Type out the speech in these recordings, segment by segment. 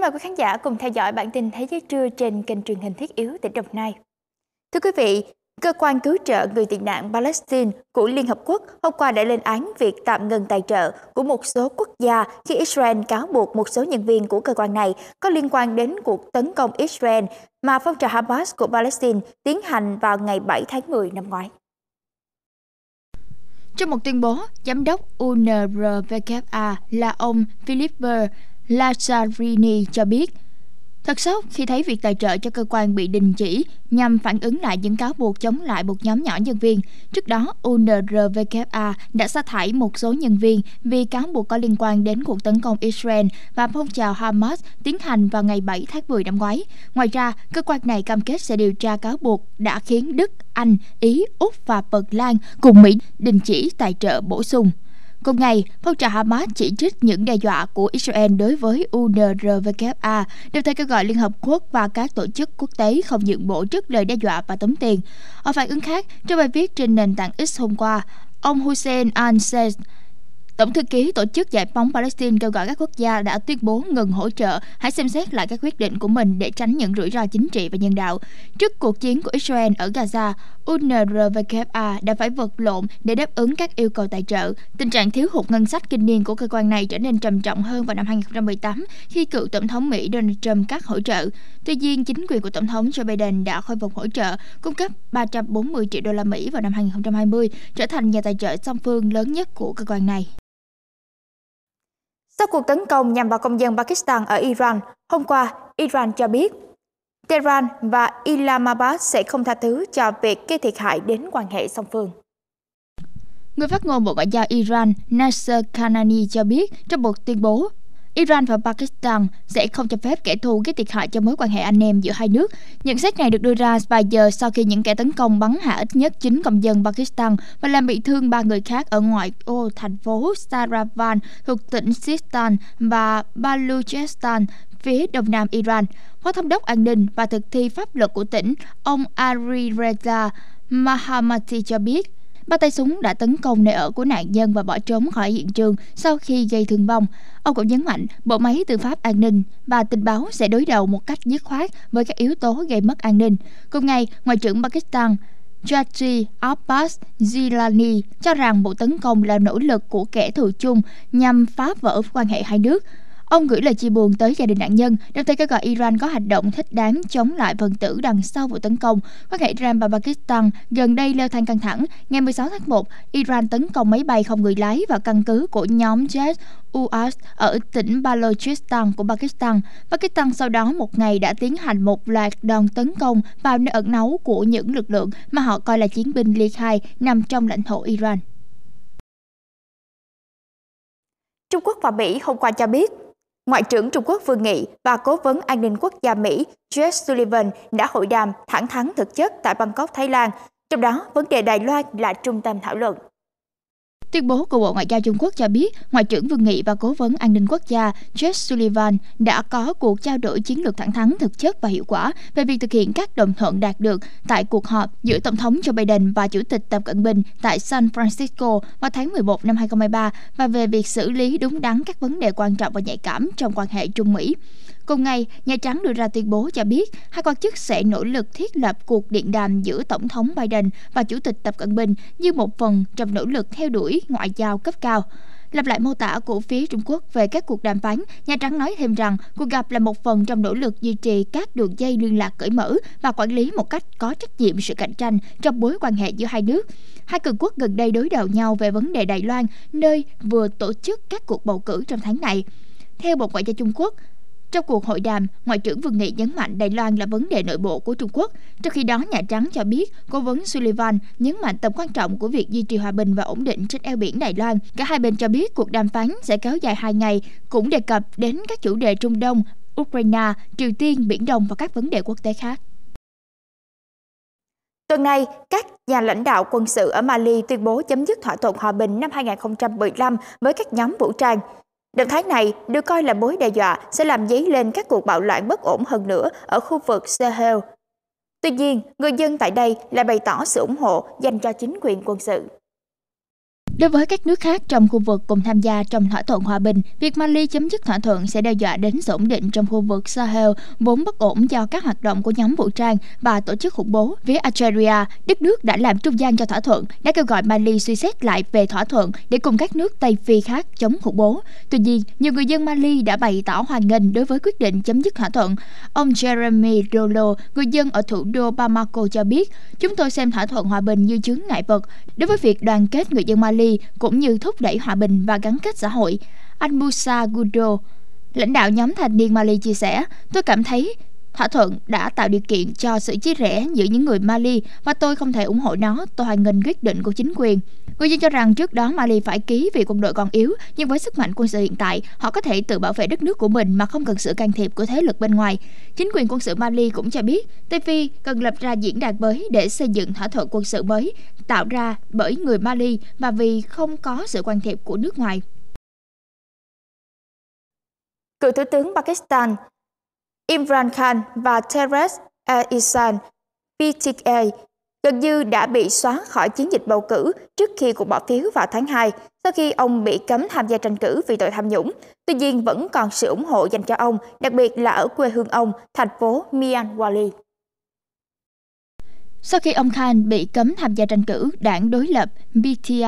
Kính mời quý khán giả cùng theo dõi bản tin Thế giới trưa trên kênh truyền hình Thiết yếu tỉnh Đồng Nai. Thưa quý vị, Cơ quan cứu trợ người tị nạn Palestine của Liên Hợp Quốc hôm qua đã lên án việc tạm ngừng tài trợ của một số quốc gia khi Israel cáo buộc một số nhân viên của cơ quan này có liên quan đến cuộc tấn công Israel mà phong trào Hamas của Palestine tiến hành vào ngày 7 tháng 10 năm ngoái. Trong một tuyên bố, giám đốc UNRWA là ông Philip Burr Lazzarini cho biết, Thật sốc khi thấy việc tài trợ cho cơ quan bị đình chỉ nhằm phản ứng lại những cáo buộc chống lại một nhóm nhỏ nhân viên. Trước đó, UNRWA đã sa thải một số nhân viên vì cáo buộc có liên quan đến cuộc tấn công Israel và phong trào Hamas tiến hành vào ngày 7 tháng 10 năm ngoái. Ngoài ra, cơ quan này cam kết sẽ điều tra cáo buộc đã khiến Đức, Anh, Ý, Úc và Phần Lan cùng Mỹ đình chỉ tài trợ bổ sung. Cùng ngày, phong trào Hamas chỉ trích những đe dọa của Israel đối với UNRWA, đồng thời kêu gọi Liên Hợp Quốc và các tổ chức quốc tế không nhượng bộ trước lời đe dọa và tống tiền. Ở phản ứng khác, trong bài viết trên nền tảng X hôm qua, ông Hussein al Tổng thư ký Tổ chức Giải phóng Palestine kêu gọi các quốc gia đã tuyên bố ngừng hỗ trợ hãy xem xét lại các quyết định của mình để tránh những rủi ro chính trị và nhân đạo. Trước cuộc chiến của Israel ở Gaza, UNRWA đã phải vật lộn để đáp ứng các yêu cầu tài trợ. Tình trạng thiếu hụt ngân sách kinh niên của cơ quan này trở nên trầm trọng hơn vào năm 2018 khi cựu Tổng thống Mỹ Donald Trump cắt hỗ trợ. Tuy nhiên, chính quyền của Tổng thống Joe Biden đã khôi phục hỗ trợ, cung cấp 340 triệu đô la Mỹ vào năm 2020, trở thành nhà tài trợ song phương lớn nhất của cơ quan này. Sau cuộc tấn công nhằm vào công dân Pakistan ở Iran, hôm qua, Iran cho biết Tehran và Islamabad sẽ không tha thứ cho việc gây thiệt hại đến quan hệ song phương. Người phát ngôn Bộ Ngoại giao Iran Nasser Kanani cho biết trong một tuyên bố, Iran và Pakistan sẽ không cho phép kẻ thù gây thiệt hại cho mối quan hệ anh em giữa hai nước. Nhận xét này được đưa ra vài giờ sau khi những kẻ tấn công bắn hạ ít nhất 9 công dân Pakistan và làm bị thương ba người khác ở ngoại ô thành phố Saravan thuộc tỉnh Sistan và Baluchistan phía đông nam Iran. Phó Thống đốc An ninh và Thực thi Pháp luật của tỉnh, ông Ari Reza Mahamati cho biết Ba tay súng đã tấn công nơi ở của nạn nhân và bỏ trốn khỏi hiện trường sau khi gây thương vong. Ông cũng nhấn mạnh bộ máy tư pháp an ninh và tình báo sẽ đối đầu một cách dứt khoát với các yếu tố gây mất an ninh. Cùng ngày, Ngoại trưởng Pakistan Chachi Abbas Zilani cho rằng vụ tấn công là nỗ lực của kẻ thù chung nhằm phá vỡ quan hệ hai nước. Ông gửi lời chia buồn tới gia đình nạn nhân, đồng thời kêu gọi Iran có hành động thích đáng chống lại phần tử đằng sau vụ tấn công. Quan hệ Iran và Pakistan gần đây leo thang căng thẳng. Ngày 16 tháng 1, Iran tấn công máy bay không người lái vào căn cứ của nhóm Jet Uas ở tỉnh Balochistan của Pakistan. Pakistan sau đó một ngày đã tiến hành một loạt đòn tấn công vào nơi ẩn náu của những lực lượng mà họ coi là chiến binh ly khai nằm trong lãnh thổ Iran. Trung Quốc và Mỹ hôm qua cho biết Ngoại trưởng Trung Quốc Vương Nghị và Cố vấn An ninh Quốc gia Mỹ Jake Sullivan đã hội đàm thẳng thắn thực chất tại Bangkok, Thái Lan, trong đó vấn đề Đài Loan là trung tâm thảo luận. Tuyên bố của Bộ Ngoại giao Trung Quốc cho biết, Ngoại trưởng Vương Nghị và Cố vấn An ninh Quốc gia Jess Sullivan đã có cuộc trao đổi chiến lược thẳng thắn, thực chất và hiệu quả về việc thực hiện các đồng thuận đạt được tại cuộc họp giữa Tổng thống Joe Biden và Chủ tịch Tập Cận Bình tại San Francisco vào tháng 11 năm 2023 và về việc xử lý đúng đắn các vấn đề quan trọng và nhạy cảm trong quan hệ Trung Mỹ. Cùng ngày, Nhà Trắng đưa ra tuyên bố cho biết hai quan chức sẽ nỗ lực thiết lập cuộc điện đàm giữa Tổng thống Biden và Chủ tịch Tập Cận Bình như một phần trong nỗ lực theo đuổi ngoại giao cấp cao. Lặp lại mô tả của phía Trung Quốc về các cuộc đàm phán, Nhà Trắng nói thêm rằng cuộc gặp là một phần trong nỗ lực duy trì các đường dây liên lạc cởi mở và quản lý một cách có trách nhiệm sự cạnh tranh trong mối quan hệ giữa hai nước. Hai cường quốc gần đây đối đầu nhau về vấn đề Đài Loan, nơi vừa tổ chức các cuộc bầu cử trong tháng này. Theo Bộ Ngoại giao Trung Quốc, trong cuộc hội đàm, Ngoại trưởng Vương Nghị nhấn mạnh Đài Loan là vấn đề nội bộ của Trung Quốc. Trong khi đó, Nhà Trắng cho biết cố vấn Sullivan nhấn mạnh tầm quan trọng của việc duy trì hòa bình và ổn định trên eo biển Đài Loan. Cả hai bên cho biết cuộc đàm phán sẽ kéo dài hai ngày, cũng đề cập đến các chủ đề Trung Đông, Ukraine, Triều Tiên, Biển Đông và các vấn đề quốc tế khác. Tuần này, các nhà lãnh đạo quân sự ở Mali tuyên bố chấm dứt thỏa thuận hòa bình năm 2015 với các nhóm vũ trang. Động thái này được coi là mối đe dọa sẽ làm dấy lên các cuộc bạo loạn bất ổn hơn nữa ở khu vực Sahel. Tuy nhiên, người dân tại đây lại bày tỏ sự ủng hộ dành cho chính quyền quân sự. Đối với các nước khác trong khu vực cùng tham gia trong thỏa thuận hòa bình, việc Mali chấm dứt thỏa thuận sẽ đe dọa đến sự ổn định trong khu vực Sahel vốn bất ổn do các hoạt động của nhóm vũ trang và tổ chức khủng bố. Phía Algeria, đất nước đã làm trung gian cho thỏa thuận, đã kêu gọi Mali suy xét lại về thỏa thuận để cùng các nước Tây Phi khác chống khủng bố. Tuy nhiên, nhiều người dân Mali đã bày tỏ hoan nghênh đối với quyết định chấm dứt thỏa thuận. Ông Jeremy Dolo, người dân ở thủ đô Bamako cho biết, chúng tôi xem thỏa thuận hòa bình như chướng ngại vật đối với việc đoàn kết người dân Mali cũng như thúc đẩy hòa bình và gắn kết xã hội. Anh Musa Gudo, lãnh đạo nhóm thanh niên Mali chia sẻ, tôi cảm thấy Thỏa thuận đã tạo điều kiện cho sự chia rẽ giữa những người Mali và tôi không thể ủng hộ nó, tôi hoan nghênh quyết định của chính quyền. Người dân cho rằng trước đó Mali phải ký vì quân đội còn yếu, nhưng với sức mạnh quân sự hiện tại, họ có thể tự bảo vệ đất nước của mình mà không cần sự can thiệp của thế lực bên ngoài. Chính quyền quân sự Mali cũng cho biết, Tây cần lập ra diễn đàn mới để xây dựng thỏa thuận quân sự mới tạo ra bởi người Mali và vì không có sự can thiệp của nước ngoài. Cựu Thủ tướng Pakistan Imran Khan và Teres El-Isan gần như đã bị xóa khỏi chiến dịch bầu cử trước khi cuộc bỏ phiếu vào tháng 2, sau khi ông bị cấm tham gia tranh cử vì tội tham nhũng. Tuy nhiên vẫn còn sự ủng hộ dành cho ông, đặc biệt là ở quê hương ông, thành phố Mianwali. Sau khi ông Khan bị cấm tham gia tranh cử, đảng đối lập BTI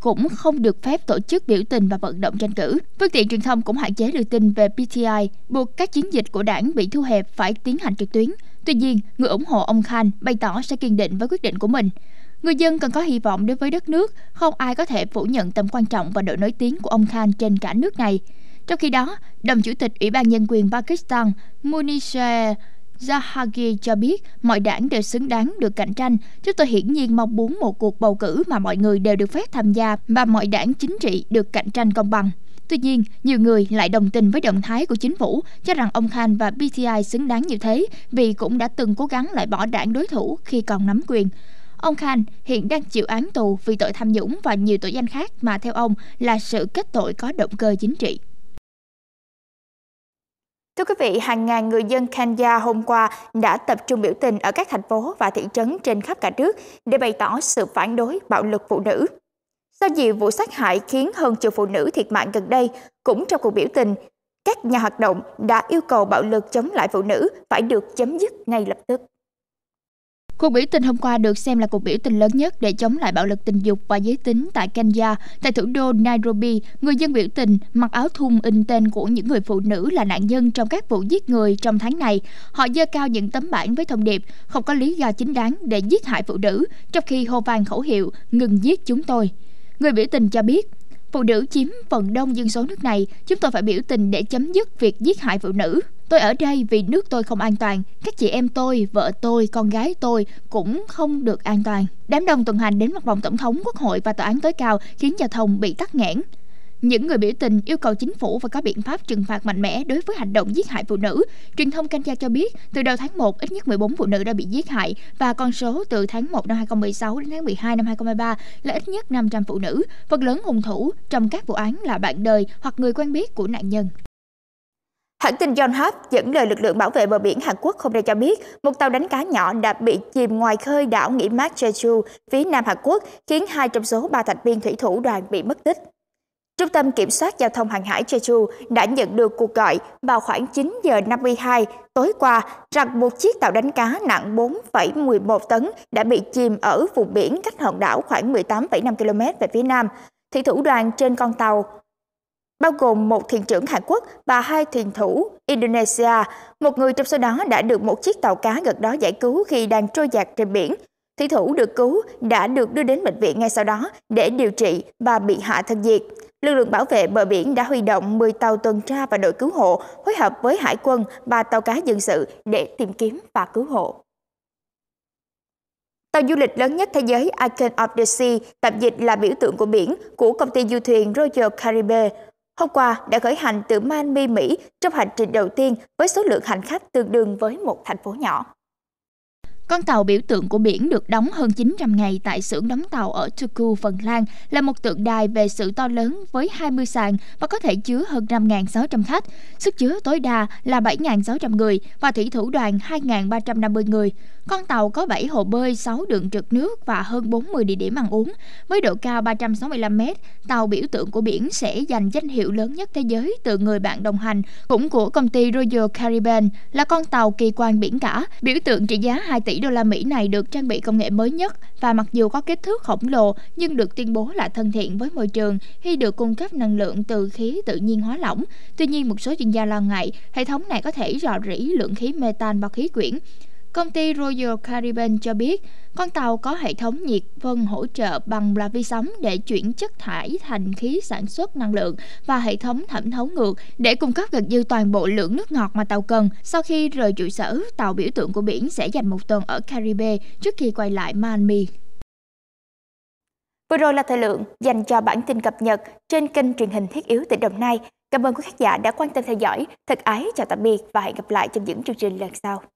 cũng không được phép tổ chức biểu tình và vận động tranh cử. Phương tiện truyền thông cũng hạn chế đưa tin về BTI, buộc các chiến dịch của đảng bị thu hẹp phải tiến hành trực tuyến. Tuy nhiên, người ủng hộ ông Khan bày tỏ sẽ kiên định với quyết định của mình. Người dân cần có hy vọng đối với đất nước, không ai có thể phủ nhận tầm quan trọng và độ nổi tiếng của ông Khan trên cả nước này. Trong khi đó, đồng chủ tịch Ủy ban Nhân quyền Pakistan Munisha Zahagi cho biết mọi đảng đều xứng đáng được cạnh tranh. Chúng tôi hiển nhiên mong muốn một cuộc bầu cử mà mọi người đều được phép tham gia và mọi đảng chính trị được cạnh tranh công bằng. Tuy nhiên, nhiều người lại đồng tình với động thái của chính phủ, cho rằng ông Khan và PTI xứng đáng như thế vì cũng đã từng cố gắng loại bỏ đảng đối thủ khi còn nắm quyền. Ông Khan hiện đang chịu án tù vì tội tham nhũng và nhiều tội danh khác mà theo ông là sự kết tội có động cơ chính trị. Thưa quý vị, hàng ngàn người dân Kenya hôm qua đã tập trung biểu tình ở các thành phố và thị trấn trên khắp cả nước để bày tỏ sự phản đối bạo lực phụ nữ. Sau nhiều vụ sát hại khiến hơn chục phụ nữ thiệt mạng gần đây, cũng trong cuộc biểu tình, các nhà hoạt động đã yêu cầu bạo lực chống lại phụ nữ phải được chấm dứt ngay lập tức. Cuộc biểu tình hôm qua được xem là cuộc biểu tình lớn nhất để chống lại bạo lực tình dục và giới tính tại Kenya. Tại thủ đô Nairobi, người dân biểu tình mặc áo thun in tên của những người phụ nữ là nạn nhân trong các vụ giết người trong tháng này. Họ dơ cao những tấm bảng với thông điệp không có lý do chính đáng để giết hại phụ nữ, trong khi hô vang khẩu hiệu ngừng giết chúng tôi. Người biểu tình cho biết, phụ nữ chiếm phần đông dân số nước này, chúng tôi phải biểu tình để chấm dứt việc giết hại phụ nữ. Tôi ở đây vì nước tôi không an toàn, các chị em tôi, vợ tôi, con gái tôi cũng không được an toàn. Đám đông tuần hành đến mặt vòng tổng thống, quốc hội và tòa án tối cao khiến giao thông bị tắc nghẽn. Những người biểu tình yêu cầu chính phủ và có biện pháp trừng phạt mạnh mẽ đối với hành động giết hại phụ nữ. Truyền thông Kenya cho biết, từ đầu tháng 1, ít nhất 14 phụ nữ đã bị giết hại và con số từ tháng 1 năm 2016 đến tháng 12 năm 2023 là ít nhất 500 phụ nữ. Phần lớn hung thủ trong các vụ án là bạn đời hoặc người quen biết của nạn nhân. Hãng tin Yonhap dẫn lời lực lượng bảo vệ bờ biển Hàn Quốc hôm nay cho biết một tàu đánh cá nhỏ đã bị chìm ngoài khơi đảo nghỉ mát Jeju, phía nam Hàn Quốc, khiến hai trong số ba thành viên thủy thủ đoàn bị mất tích. Trung tâm Kiểm soát Giao thông Hàng hải Jeju đã nhận được cuộc gọi vào khoảng 9 giờ 52 tối qua rằng một chiếc tàu đánh cá nặng 4,11 tấn đã bị chìm ở vùng biển cách hòn đảo khoảng 18,5 km về phía nam. Thủy thủ đoàn trên con tàu bao gồm một thuyền trưởng Hàn Quốc và hai thuyền thủ Indonesia. Một người trong số đó đã được một chiếc tàu cá gần đó giải cứu khi đang trôi giạt trên biển. Thủy thủ được cứu đã được đưa đến bệnh viện ngay sau đó để điều trị và bị hạ thân nhiệt. Lực lượng bảo vệ bờ biển đã huy động 10 tàu tuần tra và đội cứu hộ phối hợp với hải quân và tàu cá dân sự để tìm kiếm và cứu hộ. Tàu du lịch lớn nhất thế giới Icon of the Sea, tạm dịch là biểu tượng của biển, của công ty du thuyền Royal Caribbean, hôm qua đã khởi hành từ Miami, Mỹ trong hành trình đầu tiên với số lượng hành khách tương đương với một thành phố nhỏ. Con tàu biểu tượng của biển được đóng hơn 900 ngày tại xưởng đóng tàu ở Turku, Phần Lan là một tượng đài về sự to lớn với 20 sàn và có thể chứa hơn 5.600 khách, sức chứa tối đa là 7.600 người và thủy thủ đoàn 2.350 người. Con tàu có 7 hồ bơi, 6 đường trượt nước và hơn 40 địa điểm ăn uống. Với độ cao 365 mét, tàu biểu tượng của biển sẽ giành danh hiệu lớn nhất thế giới từ người bạn đồng hành, cũng của công ty Royal Caribbean là con tàu kỳ quan biển cả, biểu tượng trị giá 2 tỷ đô la Mỹ này được trang bị công nghệ mới nhất và mặc dù có kích thước khổng lồ nhưng được tuyên bố là thân thiện với môi trường khi được cung cấp năng lượng từ khí tự nhiên hóa lỏng. Tuy nhiên, một số chuyên gia lo ngại hệ thống này có thể rò rỉ lượng khí metan vào khí quyển. Công ty Royal Caribbean cho biết, con tàu có hệ thống nhiệt phân hỗ trợ bằng là vi sóng để chuyển chất thải thành khí sản xuất năng lượng và hệ thống thẩm thấu ngược để cung cấp gần như toàn bộ lượng nước ngọt mà tàu cần. Sau khi rời trụ sở, tàu biểu tượng của biển sẽ dành một tuần ở Caribe trước khi quay lại Miami. Vừa rồi là thời lượng dành cho bản tin cập nhật trên kênh truyền hình thiết yếu tỉnh Đồng Nai. Cảm ơn quý khán giả đã quan tâm theo dõi. Thật ái chào tạm biệt và hẹn gặp lại trong những chương trình lần sau.